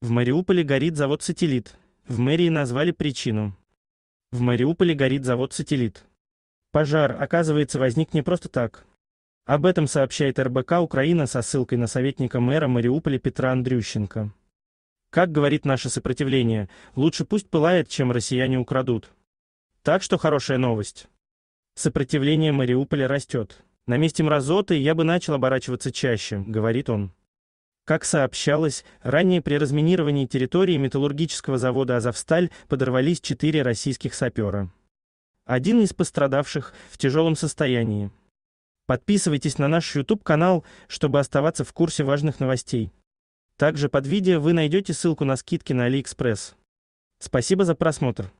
В Мариуполе горит завод «Сателлит». В мэрии назвали причину. В Мариуполе горит завод «Сателлит». Пожар, оказывается, возник не просто так. Об этом сообщает РБК Украина со ссылкой на советника мэра Мариуполя Петра Андрющенко. Как говорит наше сопротивление, лучше пусть пылает, чем россияне украдут. Так что хорошая новость. Сопротивление Мариуполя растет. На месте мразоты я бы начал оборачиваться чаще, говорит он. Как сообщалось, ранее при разминировании территории металлургического завода «Азовсталь» подорвались четыре российских сапера. Один из пострадавших в тяжелом состоянии. Подписывайтесь на наш YouTube-канал, чтобы оставаться в курсе важных новостей. Также под видео вы найдете ссылку на скидки на AliExpress. Спасибо за просмотр.